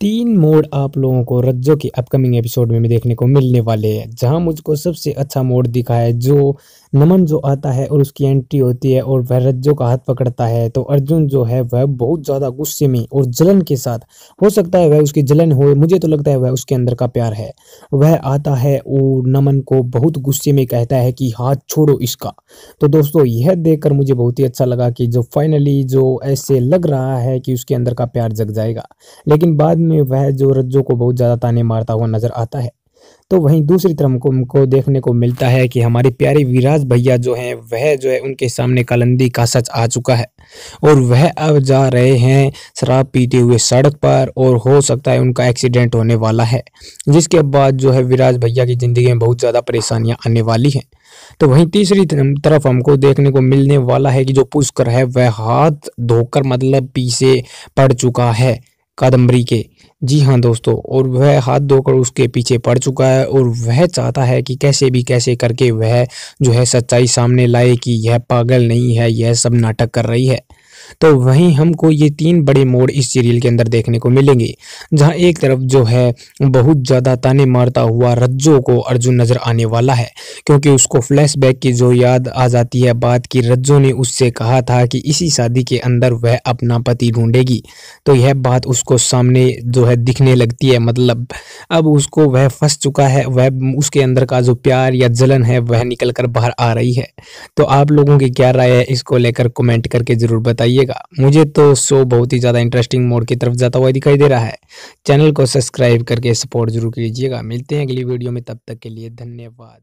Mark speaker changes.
Speaker 1: तीन मोड आप लोगों को रज्जो के अपकमिंग एपिसोड में देखने को मिलने वाले हैं जहां मुझको सबसे अच्छा मोड दिखा है जो नमन जो आता है और उसकी एंट्री होती है और वह रज्जो का हाथ पकड़ता है तो अर्जुन जो है वह बहुत ज़्यादा गुस्से में और जलन के साथ हो सकता है वह उसकी जलन हो मुझे तो लगता है वह उसके अंदर का प्यार है वह आता है और नमन को बहुत गुस्से में कहता है कि हाथ छोड़ो इसका तो दोस्तों यह देख मुझे बहुत ही अच्छा लगा कि जो फाइनली जो ऐसे लग रहा है कि उसके अंदर का प्यार जग जाएगा लेकिन बाद में वह जो रज्जो को बहुत ज़्यादा ताने मारता हुआ नजर आता है तो वहीं दूसरी तरफ को, को देखने को मिलता है कि हमारे प्यारे विराज भैया जो हैं वह जो है उनके सामने कलंदी का सच आ चुका है और वह अब जा रहे हैं शराब पीते हुए सड़क पर और हो सकता है उनका एक्सीडेंट होने वाला है जिसके बाद जो है विराज भैया की ज़िंदगी में बहुत ज़्यादा परेशानियां आने वाली हैं तो वहीं तीसरी तरफ हमको देखने को मिलने वाला है कि जो पुष्कर है वह हाथ धोकर मतलब पीछे पड़ चुका है कादम्बरी के जी हाँ दोस्तों और वह हाथ धोकर उसके पीछे पड़ चुका है और वह चाहता है कि कैसे भी कैसे करके वह जो है सच्चाई सामने लाए कि यह पागल नहीं है यह सब नाटक कर रही है तो वहीं हमको ये तीन बड़े मोड़ इस सीरियल के अंदर देखने को मिलेंगे जहाँ एक तरफ जो है बहुत ज़्यादा ताने मारता हुआ रज्जो को अर्जुन नज़र आने वाला है क्योंकि उसको फ्लैशबैक की जो याद आ जाती है बात की रज्जो ने उससे कहा था कि इसी शादी के अंदर वह अपना पति ढूंढेगी तो यह बात उसको सामने जो है दिखने लगती है मतलब अब उसको वह फंस चुका है वह उसके अंदर का जो प्यार या जलन है वह निकल कर बाहर आ रही है तो आप लोगों की क्या राय है इसको लेकर कमेंट करके ज़रूर बताइए करिएगा मुझे तो शो बहुत ही ज़्यादा इंटरेस्टिंग मोड की तरफ जाता हुआ दिखाई दे रहा है चैनल को सब्सक्राइब करके सपोर्ट जरूर कीजिएगा मिलते हैं अगली वीडियो में तब तक के लिए धन्यवाद